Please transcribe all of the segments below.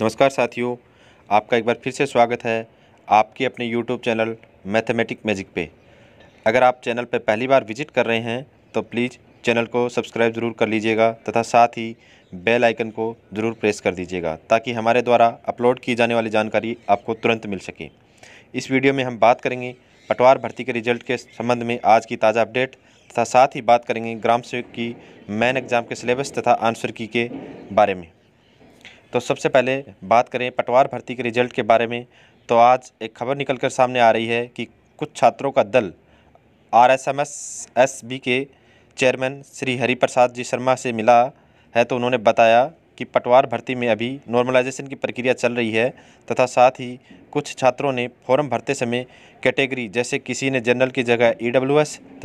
नमस्कार साथियों आपका एक बार फिर से स्वागत है आपके अपने यूट्यूब चैनल मैथमेटिक मैजिक पे अगर आप चैनल पर पहली बार विजिट कर रहे हैं तो प्लीज़ चैनल को सब्सक्राइब ज़रूर कर लीजिएगा तथा साथ ही बेल आइकन को ज़रूर प्रेस कर दीजिएगा ताकि हमारे द्वारा अपलोड की जाने वाली जानकारी आपको तुरंत मिल सके इस वीडियो में हम बात करेंगे पटवार भर्ती के रिजल्ट के संबंध में आज की ताज़ा अपडेट तथा साथ ही बात करेंगे ग्राम सेवक की मैन एग्ज़ाम के सिलेबस तथा आंसर की के बारे में तो सबसे पहले बात करें पटवार भर्ती के रिजल्ट के बारे में तो आज एक खबर निकल कर सामने आ रही है कि कुछ छात्रों का दल R S M S S B के चेयरमैन श्री हरिप्रसाद जी शर्मा से मिला है तो उन्होंने बताया कि पटवार भर्ती में अभी नॉर्मलाइजेशन की प्रक्रिया चल रही है तथा साथ ही कुछ छात्रों ने फॉर्म भरते समय कैटेगरी जैसे किसी ने जनरल की जगह ई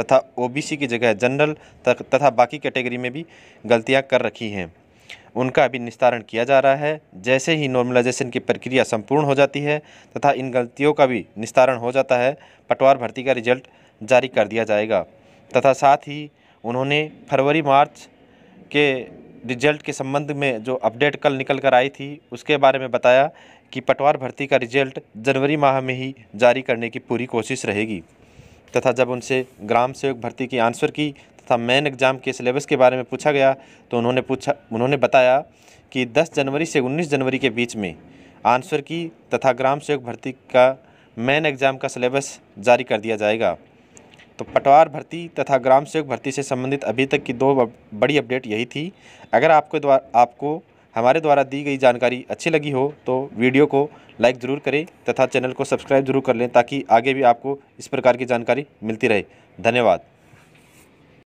तथा ओ की जगह जनरल तथा बाकी कैटेगरी में भी गलतियाँ कर रखी हैं उनका भी निस्तारण किया जा रहा है जैसे ही नॉर्मलाइजेशन की प्रक्रिया संपूर्ण हो जाती है तथा इन गलतियों का भी निस्तारण हो जाता है पटवार भर्ती का रिजल्ट जारी कर दिया जाएगा तथा साथ ही उन्होंने फरवरी मार्च के रिजल्ट के संबंध में जो अपडेट कल निकल कर आई थी उसके बारे में बताया कि पटवार भर्ती का रिजल्ट जनवरी माह में ही जारी करने की पूरी कोशिश रहेगी तथा जब उनसे ग्राम सेवक भर्ती की आंसर की तथा मेन एग्ज़ाम के सिलेबस के बारे में पूछा गया तो उन्होंने पूछा उन्होंने बताया कि 10 जनवरी से 19 जनवरी के बीच में आंसर की तथा ग्राम सेवक भर्ती का मेन एग्ज़ाम का सिलेबस जारी कर दिया जाएगा तो पटवार भर्ती तथा ग्राम सेवक भर्ती से संबंधित अभी तक की दो बड़ी अपडेट यही थी अगर आपको द्वारा आपको हमारे द्वारा दी गई जानकारी अच्छी लगी हो तो वीडियो को लाइक ज़रूर करें तथा चैनल को सब्सक्राइब जरूर कर लें ताकि आगे भी आपको इस प्रकार की जानकारी मिलती रहे धन्यवाद